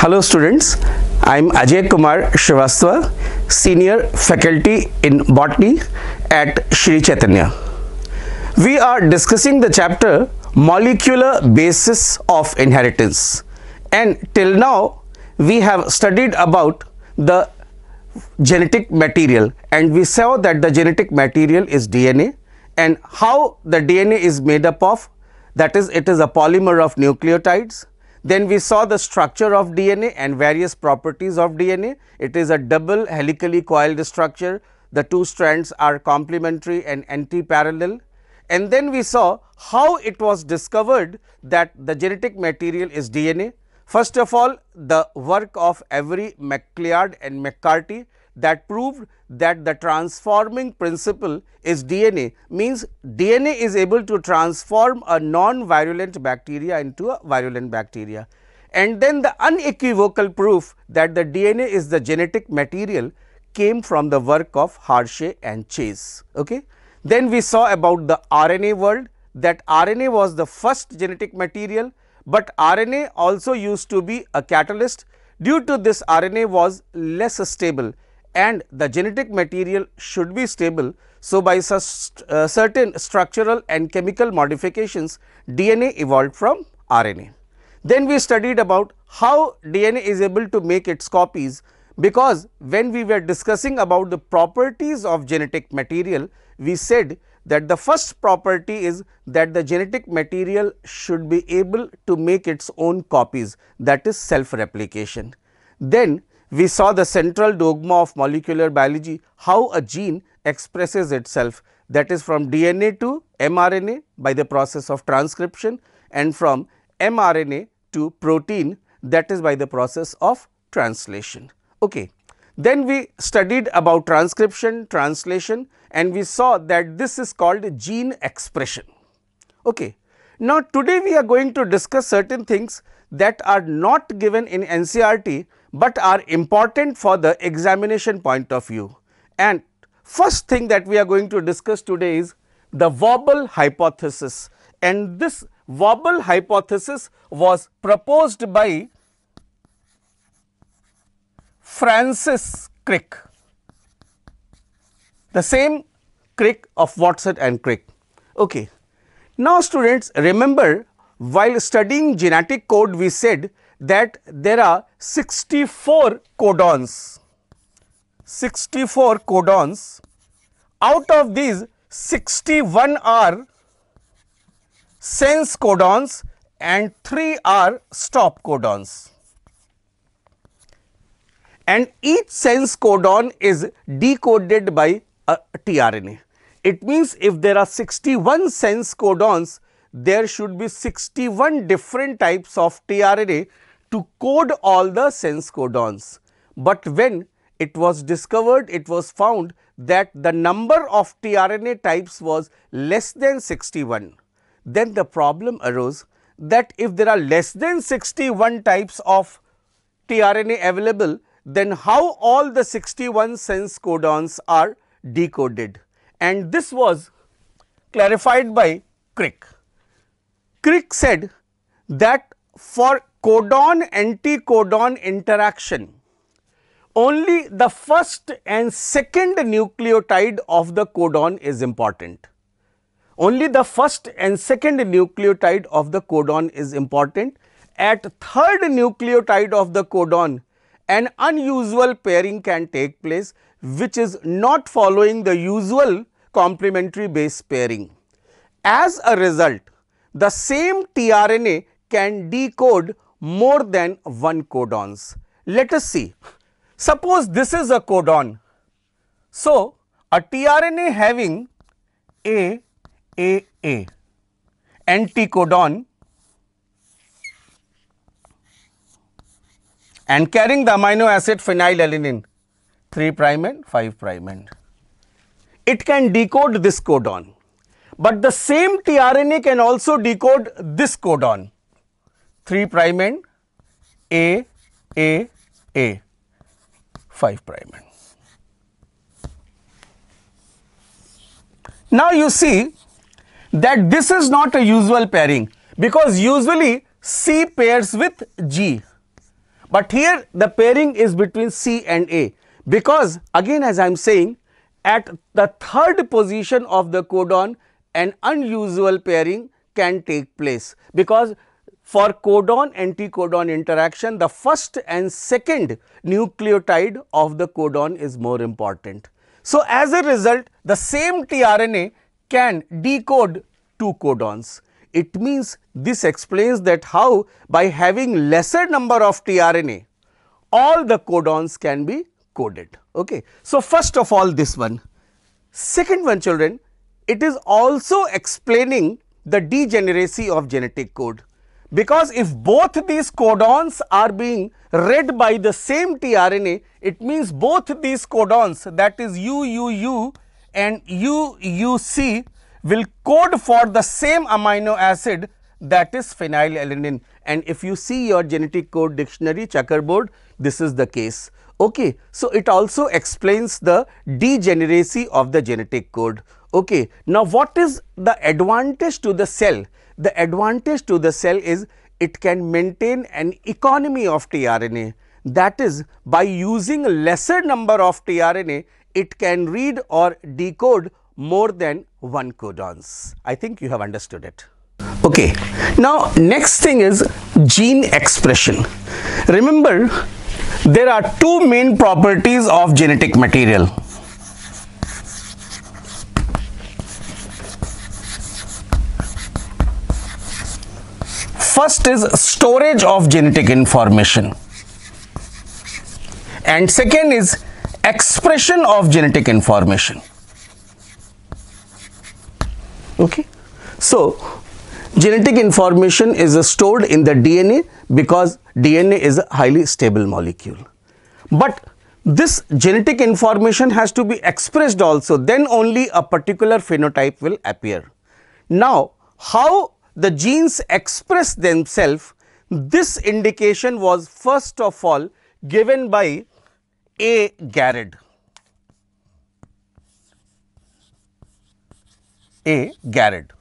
Hello students, I am Ajay Kumar Shrivastava, Senior Faculty in Botany at Sri Chaitanya. We are discussing the chapter Molecular Basis of Inheritance and till now we have studied about the genetic material and we saw that the genetic material is DNA and how the DNA is made up of that is it is a polymer of nucleotides then we saw the structure of DNA and various properties of DNA. It is a double helically coiled structure. The two strands are complementary and anti-parallel. And then we saw how it was discovered that the genetic material is DNA. First of all, the work of every MacLeod and McCarty that proved that the transforming principle is DNA means DNA is able to transform a non-virulent bacteria into a virulent bacteria. And then the unequivocal proof that the DNA is the genetic material came from the work of Hershey and Chase. Okay? Then we saw about the RNA world that RNA was the first genetic material, but RNA also used to be a catalyst due to this RNA was less stable and the genetic material should be stable. So, by uh, certain structural and chemical modifications DNA evolved from RNA. Then we studied about how DNA is able to make its copies because when we were discussing about the properties of genetic material, we said that the first property is that the genetic material should be able to make its own copies that is self replication. Then we saw the central dogma of molecular biology, how a gene expresses itself that is from DNA to mRNA by the process of transcription and from mRNA to protein that is by the process of translation. Okay. Then we studied about transcription, translation and we saw that this is called gene expression. Okay. Now, today we are going to discuss certain things that are not given in NCRT but are important for the examination point of view. And first thing that we are going to discuss today is the wobble hypothesis and this wobble hypothesis was proposed by Francis Crick, the same Crick of Watson and Crick. Okay. Now, students remember while studying genetic code we said that there are 64 codons, 64 codons. Out of these, 61 are sense codons and 3 are stop codons. And each sense codon is decoded by a tRNA. It means if there are 61 sense codons, there should be 61 different types of tRNA to code all the sense codons. But when it was discovered, it was found that the number of tRNA types was less than 61. Then the problem arose that if there are less than 61 types of tRNA available, then how all the 61 sense codons are decoded. And this was clarified by Crick. Crick said that for codon anticodon interaction, only the first and second nucleotide of the codon is important. Only the first and second nucleotide of the codon is important. At third nucleotide of the codon, an unusual pairing can take place which is not following the usual complementary base pairing. As a result, the same tRNA can decode more than one codons. Let us see. Suppose this is a codon. So, a tRNA having A, A, A anticodon and carrying the amino acid phenylalanine 3 prime and 5 prime end. It can decode this codon, but the same tRNA can also decode this codon. 3 prime end A A A 5 prime end. Now you see that this is not a usual pairing because usually C pairs with G, but here the pairing is between C and A because again as I am saying at the third position of the codon an unusual pairing can take place because for codon anticodon interaction, the first and second nucleotide of the codon is more important. So, as a result, the same tRNA can decode two codons. It means this explains that how by having lesser number of tRNA, all the codons can be coded. Okay. So, first of all this one. Second one children, it is also explaining the degeneracy of genetic code. Because if both these codons are being read by the same tRNA, it means both these codons that is UUU and UUC will code for the same amino acid that is phenylalanine. And if you see your genetic code dictionary checkerboard, this is the case. Okay. So, it also explains the degeneracy of the genetic code. Okay. Now, what is the advantage to the cell? The advantage to the cell is it can maintain an economy of tRNA. That is, by using lesser number of tRNA, it can read or decode more than one codons. I think you have understood it. Okay. Now, next thing is gene expression. Remember, there are two main properties of genetic material. First is storage of genetic information and second is expression of genetic information. Okay. So, genetic information is stored in the DNA because DNA is a highly stable molecule. But this genetic information has to be expressed also then only a particular phenotype will appear. Now, how the genes express themselves, this indication was first of all given by A. Garrod. A. Garrod.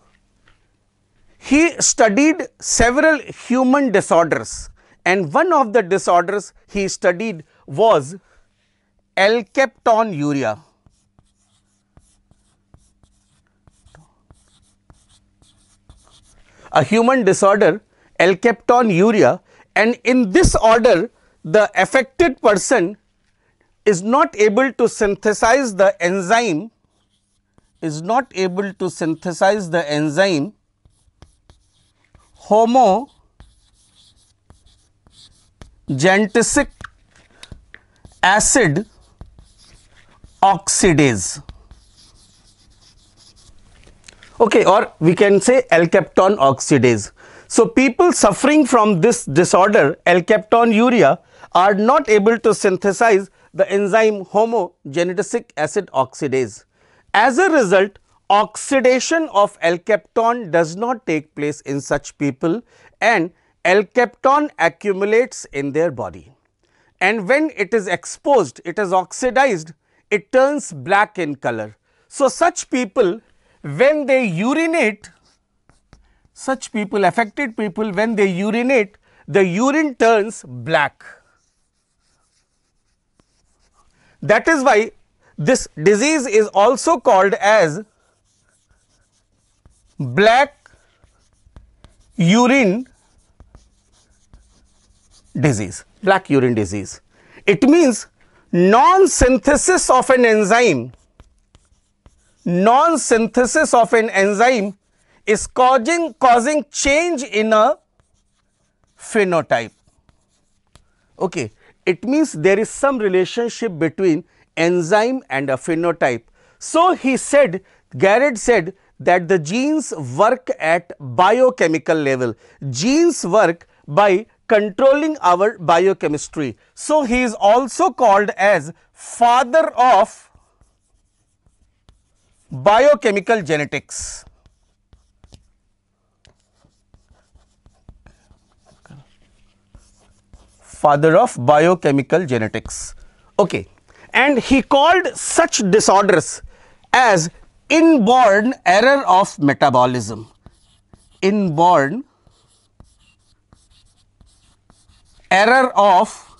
He studied several human disorders and one of the disorders he studied was alkaptonuria. a human disorder, alkaptonuria and in this order the affected person is not able to synthesize the enzyme is not able to synthesize the enzyme Homogentisic acid oxidase okay or we can say alkapton oxidase so people suffering from this disorder alkaptonuria are not able to synthesize the enzyme homogenetic acid oxidase as a result oxidation of alkapton does not take place in such people and alkapton accumulates in their body. And when it is exposed, it is oxidized, it turns black in color. So, such people when they urinate, such people, affected people, when they urinate, the urine turns black. That is why this disease is also called as black urine disease, black urine disease. It means non-synthesis of an enzyme non-synthesis of an enzyme is causing, causing change in a phenotype. Okay. It means there is some relationship between enzyme and a phenotype. So, he said Garrett said that the genes work at biochemical level. Genes work by controlling our biochemistry. So, he is also called as father of biochemical genetics. father of biochemical genetics. Okay. And he called such disorders as inborn error of metabolism, inborn error of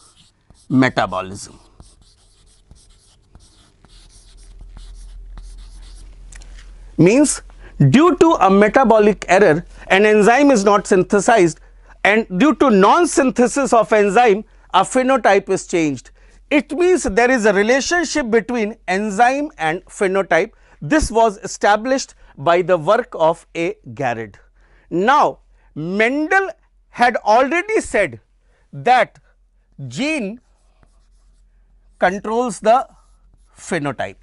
metabolism. means due to a metabolic error an enzyme is not synthesized and due to non-synthesis of enzyme a phenotype is changed. It means there is a relationship between enzyme and phenotype. This was established by the work of A. Garrett. Now, Mendel had already said that gene controls the phenotype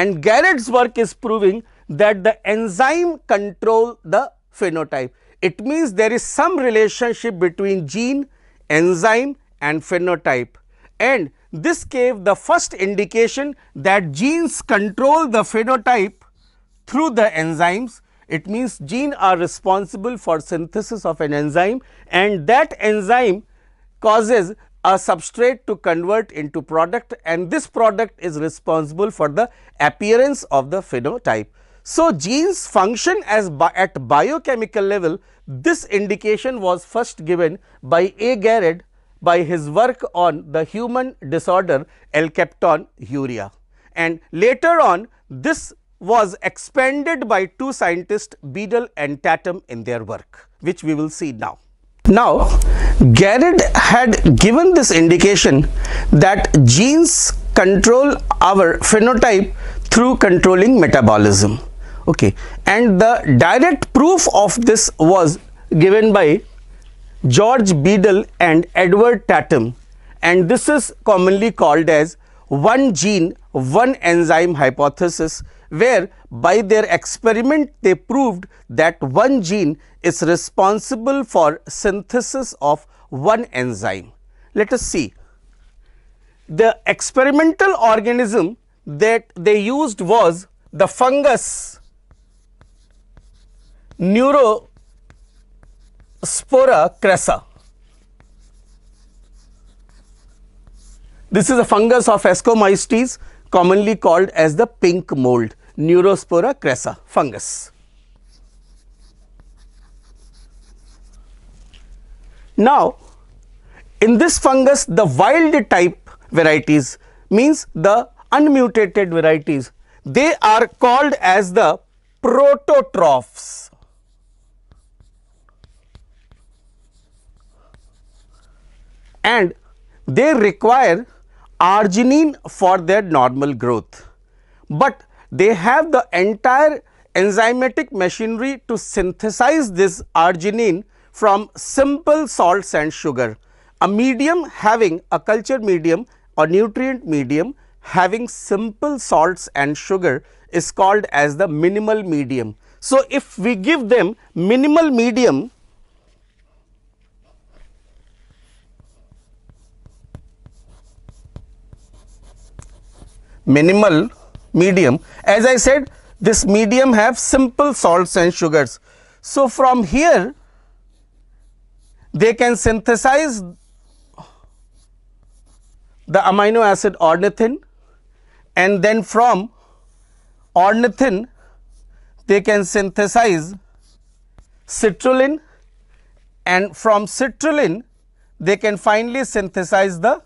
and Garrett's work is proving that the enzyme control the phenotype. It means there is some relationship between gene, enzyme and phenotype and this gave the first indication that genes control the phenotype through the enzymes. It means genes are responsible for synthesis of an enzyme and that enzyme causes a substrate to convert into product and this product is responsible for the appearance of the phenotype. So, genes function as bi at biochemical level this indication was first given by A. Garrett by his work on the human disorder alkaptonuria. And later on this was expanded by two scientists Beadle and Tatum in their work which we will see now. Now, Garrett had given this indication that genes control our phenotype through controlling metabolism. Okay, and the direct proof of this was given by George Beadle and Edward Tatum, and this is commonly called as one gene, one enzyme hypothesis, where by their experiment they proved that one gene is responsible for synthesis of one enzyme. Let us see. The experimental organism that they used was the fungus Neurospora crassa. This is a fungus of Ascomycetes commonly called as the pink mold, Neurospora crassa fungus. Now, in this fungus, the wild type varieties means the unmutated varieties, they are called as the prototrophs. And they require arginine for their normal growth, but they have the entire enzymatic machinery to synthesize this arginine from simple salts and sugar. A medium having a culture medium or nutrient medium having simple salts and sugar is called as the minimal medium. So, if we give them minimal medium minimal medium as I said this medium have simple salts and sugars. So, from here they can synthesize the amino acid ornithine and then from ornithine they can synthesize citrulline and from citrulline they can finally synthesize the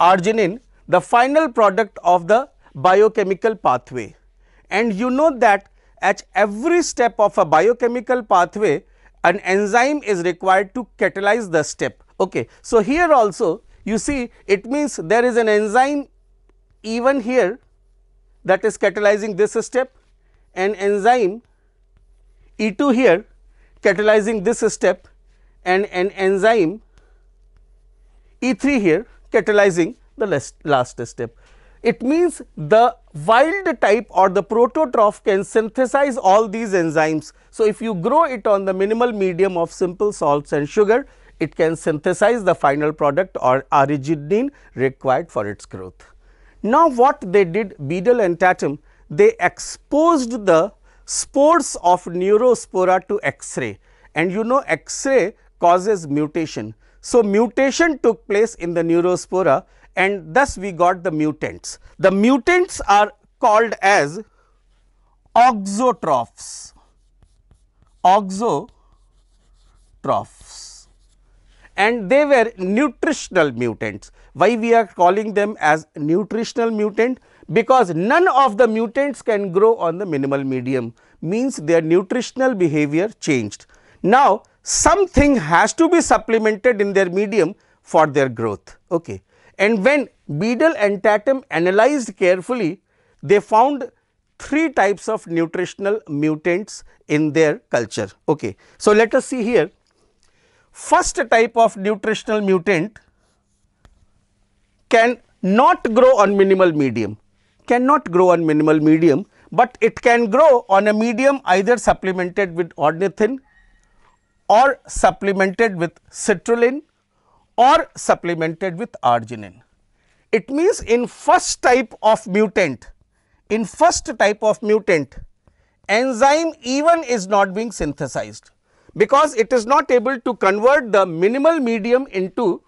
arginine the final product of the biochemical pathway and you know that at every step of a biochemical pathway an enzyme is required to catalyze the step. Okay. So, here also you see it means there is an enzyme even here that is catalyzing this step and enzyme E2 here catalyzing this step and an enzyme E3 here catalyzing the last, last step. It means the wild type or the prototroph can synthesize all these enzymes. So, if you grow it on the minimal medium of simple salts and sugar, it can synthesize the final product or arginine required for its growth. Now, what they did Beadle and Tatum, they exposed the spores of neurospora to X-ray and you know X-ray causes mutation. So, mutation took place in the neurospora and thus we got the mutants. The mutants are called as oxotrophs, oxotrophs and they were nutritional mutants. Why we are calling them as nutritional mutant? Because none of the mutants can grow on the minimal medium means their nutritional behavior changed. Now, something has to be supplemented in their medium for their growth. Okay. And when Beadle and Tatum analyzed carefully, they found three types of nutritional mutants in their culture. Okay. So, let us see here. First type of nutritional mutant can not grow on minimal medium, cannot grow on minimal medium, but it can grow on a medium either supplemented with ornithine or supplemented with citrulline or supplemented with arginine. It means in first type of mutant, in first type of mutant, enzyme even is not being synthesized because it is not able to convert the minimal medium into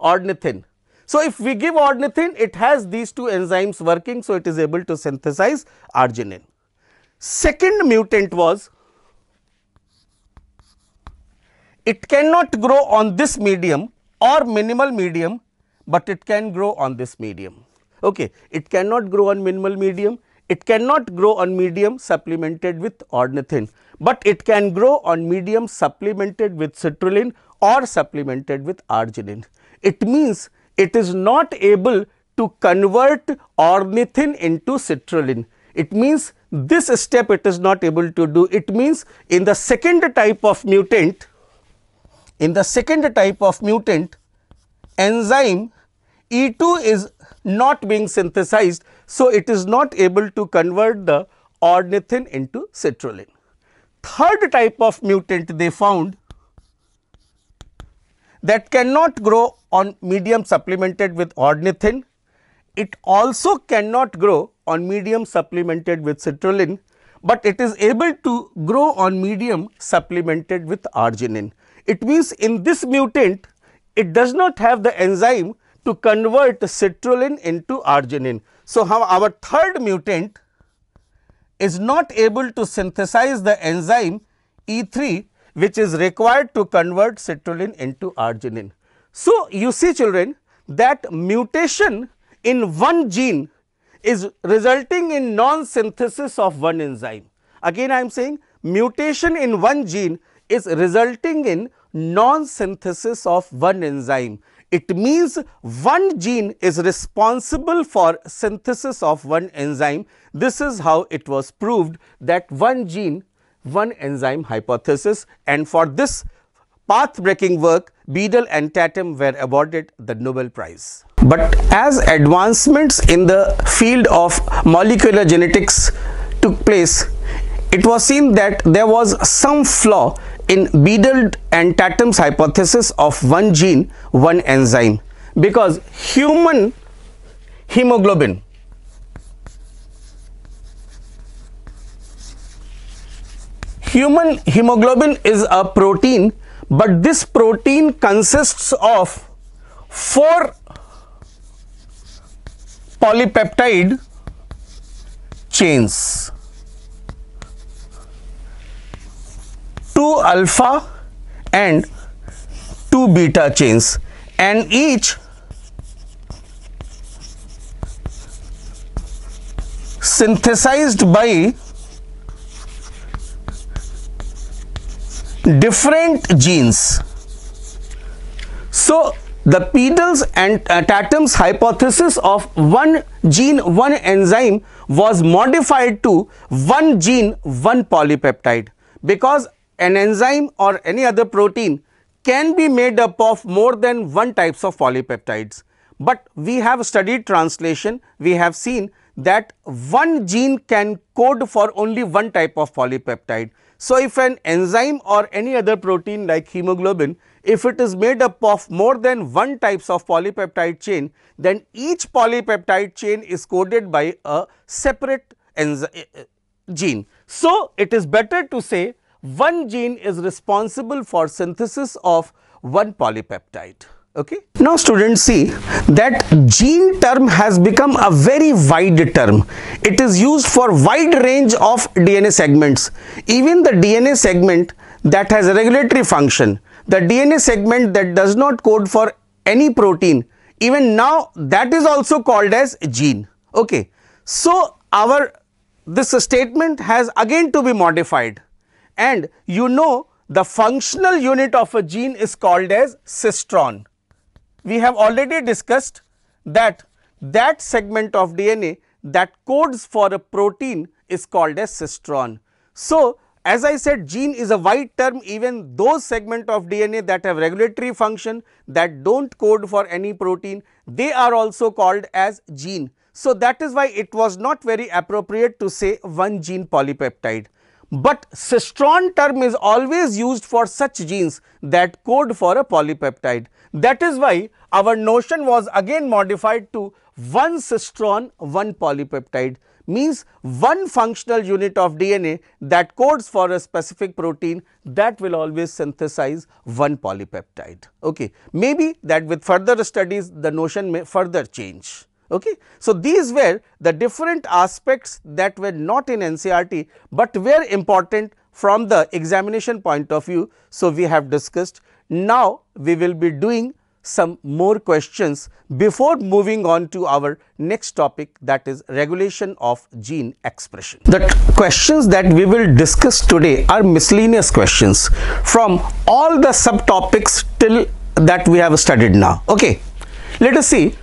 ornithine. So, if we give ornithine, it has these two enzymes working, so it is able to synthesize arginine. Second mutant was it cannot grow on this medium or minimal medium, but it can grow on this medium. Okay. It cannot grow on minimal medium, it cannot grow on medium supplemented with ornithine, but it can grow on medium supplemented with citrulline or supplemented with arginine. It means it is not able to convert ornithine into citrulline. It means this step it is not able to do. It means in the second type of mutant, in the second type of mutant, enzyme E2 is not being synthesized, so it is not able to convert the ornithine into citrulline. Third type of mutant they found that cannot grow on medium supplemented with ornithine. It also cannot grow on medium supplemented with citrulline, but it is able to grow on medium supplemented with arginine. It means in this mutant, it does not have the enzyme to convert citrulline into arginine. So, our third mutant is not able to synthesize the enzyme E3 which is required to convert citrulline into arginine. So, you see children that mutation in one gene is resulting in non-synthesis of one enzyme. Again I am saying mutation in one gene is resulting in non-synthesis of one enzyme. It means one gene is responsible for synthesis of one enzyme. This is how it was proved that one gene, one enzyme hypothesis and for this path breaking work Beadle and Tatum were awarded the Nobel Prize. But as advancements in the field of molecular genetics took place, it was seen that there was some flaw in Beadle and Tatum's hypothesis of one gene, one enzyme because human hemoglobin human hemoglobin is a protein but this protein consists of four polypeptide chains two alpha and two beta chains and each synthesized by different genes. So the Pedal's and uh, Tatum's hypothesis of one gene, one enzyme was modified to one gene, one polypeptide because an enzyme or any other protein can be made up of more than one types of polypeptides. But we have studied translation, we have seen that one gene can code for only one type of polypeptide. So, if an enzyme or any other protein like hemoglobin, if it is made up of more than one types of polypeptide chain, then each polypeptide chain is coded by a separate eh, eh, gene. So, it is better to say one gene is responsible for synthesis of one polypeptide. Okay. Now students see that gene term has become a very wide term. It is used for wide range of DNA segments. Even the DNA segment that has a regulatory function, the DNA segment that does not code for any protein, even now that is also called as gene. Okay. So our this statement has again to be modified and you know the functional unit of a gene is called as cistron. We have already discussed that that segment of DNA that codes for a protein is called as cistron. So, as I said gene is a wide term even those segment of DNA that have regulatory function that do not code for any protein they are also called as gene. So, that is why it was not very appropriate to say one gene polypeptide. But cistron term is always used for such genes that code for a polypeptide. That is why our notion was again modified to one cistron, one polypeptide means one functional unit of DNA that codes for a specific protein that will always synthesize one polypeptide. Okay. Maybe that with further studies the notion may further change. Okay. So, these were the different aspects that were not in NCRT, but were important from the examination point of view. So, we have discussed. Now, we will be doing some more questions before moving on to our next topic that is regulation of gene expression. The questions that we will discuss today are miscellaneous questions from all the subtopics till that we have studied now. Okay. Let us see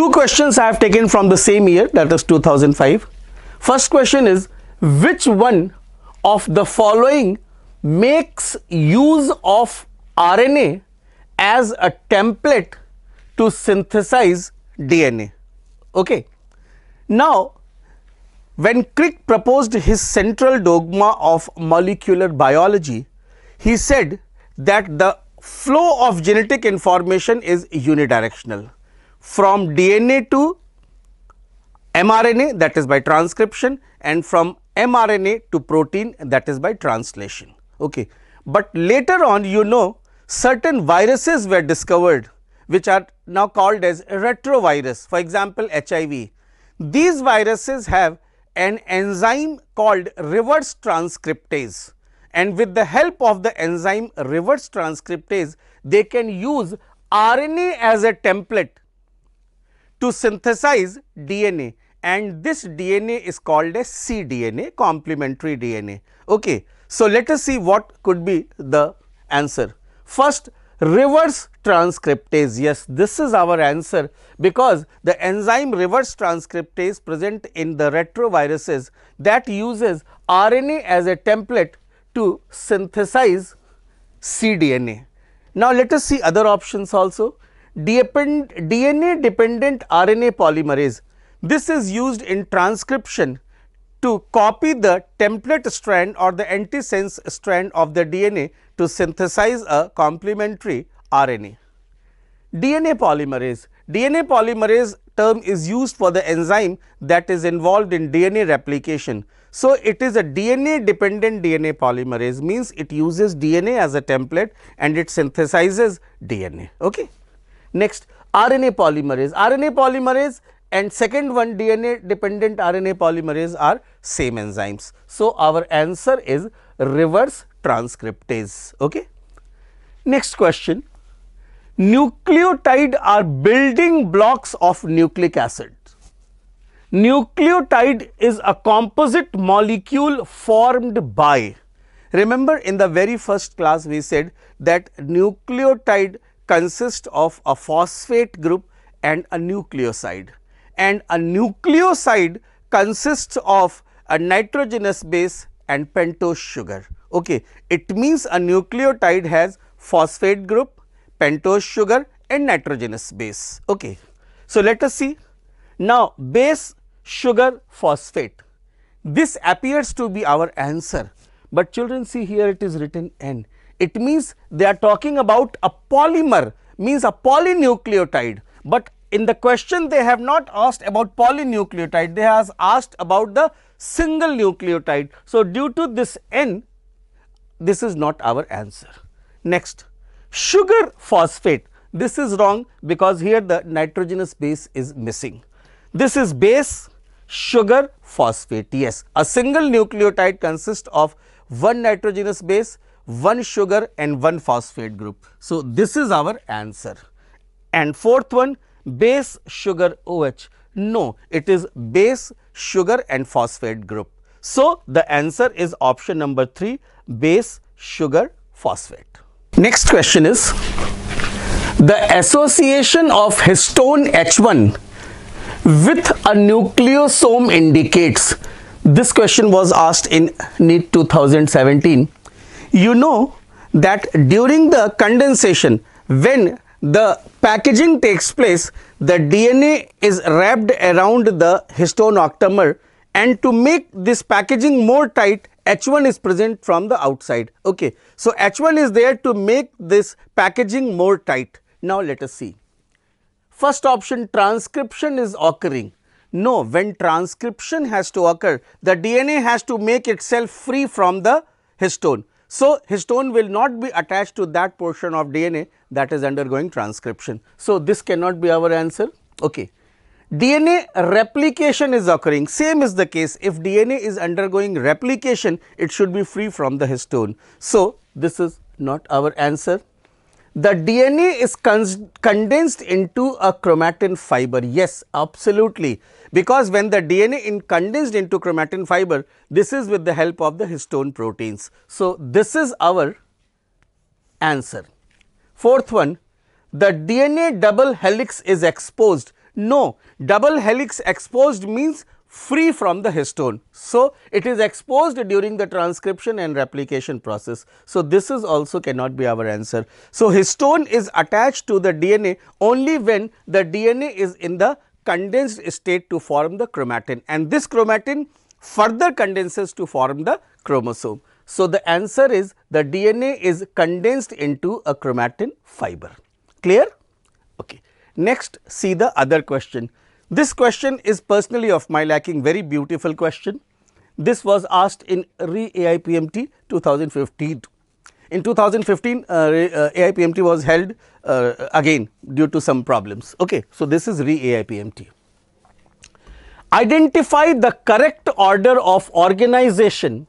Two questions I have taken from the same year that is 2005. First question is which one of the following makes use of RNA as a template to synthesize DNA. Okay. Now, when Crick proposed his central dogma of molecular biology, he said that the flow of genetic information is unidirectional from DNA to mRNA that is by transcription and from mRNA to protein that is by translation. Okay. But later on you know certain viruses were discovered which are now called as retrovirus for example HIV. These viruses have an enzyme called reverse transcriptase and with the help of the enzyme reverse transcriptase they can use RNA as a template to synthesize DNA and this DNA is called a cDNA complementary DNA. Okay. So, let us see what could be the answer. First reverse transcriptase yes this is our answer because the enzyme reverse transcriptase present in the retroviruses that uses RNA as a template to synthesize cDNA. Now, let us see other options also DNA dependent RNA polymerase. This is used in transcription to copy the template strand or the antisense strand of the DNA to synthesize a complementary RNA. DNA polymerase. DNA polymerase term is used for the enzyme that is involved in DNA replication. So, it is a DNA dependent DNA polymerase means it uses DNA as a template and it synthesizes DNA. Okay. Next RNA polymerase, RNA polymerase and second one DNA dependent RNA polymerase are same enzymes. So, our answer is reverse transcriptase. Okay? Next question, nucleotide are building blocks of nucleic acid. Nucleotide is a composite molecule formed by. Remember in the very first class we said that nucleotide consists of a phosphate group and a nucleoside and a nucleoside consists of a nitrogenous base and pentose sugar. Okay. It means a nucleotide has phosphate group, pentose sugar and nitrogenous base. Okay. So, let us see. Now, base sugar phosphate. This appears to be our answer, but children see here it is written N. It means they are talking about a polymer means a polynucleotide, but in the question they have not asked about polynucleotide, they have asked about the single nucleotide. So, due to this N, this is not our answer. Next, sugar phosphate, this is wrong because here the nitrogenous base is missing. This is base sugar phosphate, yes, a single nucleotide consists of one nitrogenous base one sugar and one phosphate group. So, this is our answer. And fourth one base sugar OH. No, it is base sugar and phosphate group. So, the answer is option number 3 base sugar phosphate. Next question is the association of histone H1 with a nucleosome indicates this question was asked in NEET 2017 you know that during the condensation when the packaging takes place the DNA is wrapped around the histone octamer and to make this packaging more tight H1 is present from the outside okay so H1 is there to make this packaging more tight now let us see first option transcription is occurring no when transcription has to occur the DNA has to make itself free from the histone so, histone will not be attached to that portion of DNA that is undergoing transcription. So, this cannot be our answer. Okay. DNA replication is occurring same is the case if DNA is undergoing replication it should be free from the histone. So, this is not our answer. The DNA is condensed into a chromatin fiber. Yes, absolutely. Because when the DNA is condensed into chromatin fiber, this is with the help of the histone proteins. So, this is our answer. Fourth one, the DNA double helix is exposed. No, double helix exposed means free from the histone. So, it is exposed during the transcription and replication process. So, this is also cannot be our answer. So, histone is attached to the DNA only when the DNA is in the condensed state to form the chromatin and this chromatin further condenses to form the chromosome. So, the answer is the DNA is condensed into a chromatin fiber. Clear? Okay. Next, see the other question. This question is personally of my liking very beautiful question. This was asked in re-AIPMT 2015. In 2015, uh, uh, AIPMT was held uh, again due to some problems. Okay, so this is re-AIPMT. Identify the correct order of organization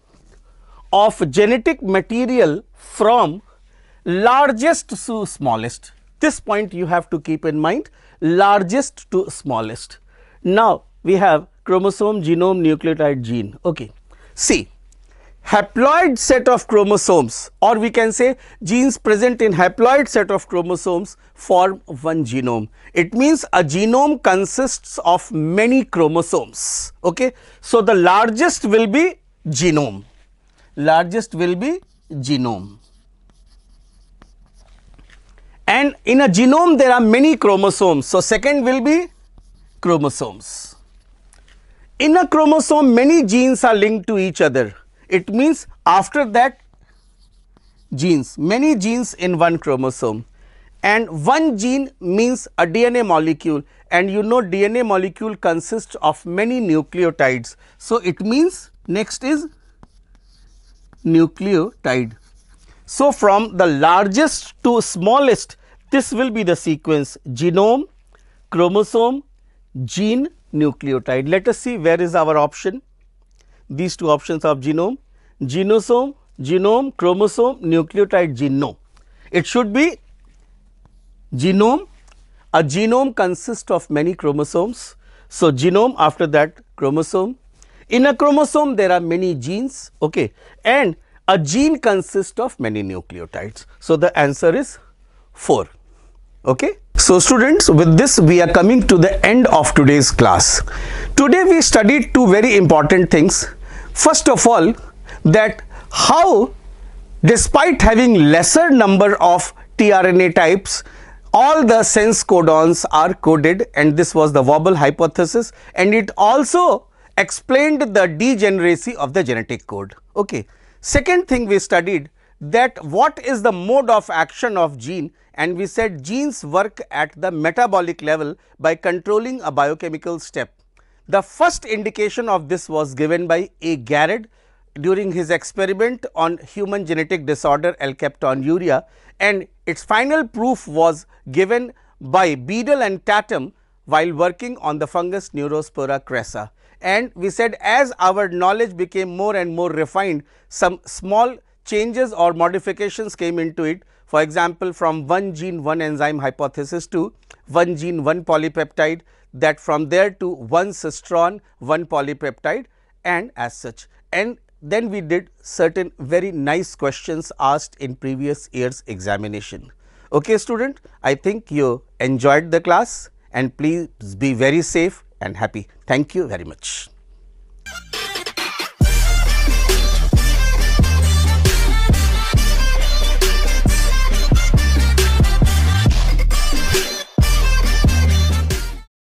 of genetic material from largest to smallest. This point you have to keep in mind largest to smallest. Now, we have chromosome, genome, nucleotide, gene. Okay. See, haploid set of chromosomes or we can say genes present in haploid set of chromosomes form one genome. It means a genome consists of many chromosomes. Okay. So, the largest will be genome, largest will be genome and in a genome there are many chromosomes. So, second will be chromosomes. In a chromosome many genes are linked to each other. It means after that genes, many genes in one chromosome and one gene means a DNA molecule and you know DNA molecule consists of many nucleotides. So, it means next is nucleotide. So, from the largest to smallest this will be the sequence genome, chromosome, gene, nucleotide. Let us see where is our option. These two options of genome, genosome, genome, chromosome, nucleotide, genome. It should be genome. A genome consists of many chromosomes. So, genome after that chromosome. In a chromosome there are many genes okay, and a gene consists of many nucleotides. So, the answer is 4 okay so students with this we are coming to the end of today's class today we studied two very important things first of all that how despite having lesser number of tRNA types all the sense codons are coded and this was the wobble hypothesis and it also explained the degeneracy of the genetic code okay second thing we studied that what is the mode of action of gene and we said genes work at the metabolic level by controlling a biochemical step. The first indication of this was given by A. Garrett during his experiment on human genetic disorder alkaptonuria and its final proof was given by Beadle and Tatum while working on the fungus Neurospora cressa. And we said as our knowledge became more and more refined, some small changes or modifications came into it for example, from one gene one enzyme hypothesis to one gene one polypeptide that from there to one cistron one polypeptide and as such. And then we did certain very nice questions asked in previous year's examination. Okay student, I think you enjoyed the class and please be very safe and happy. Thank you very much.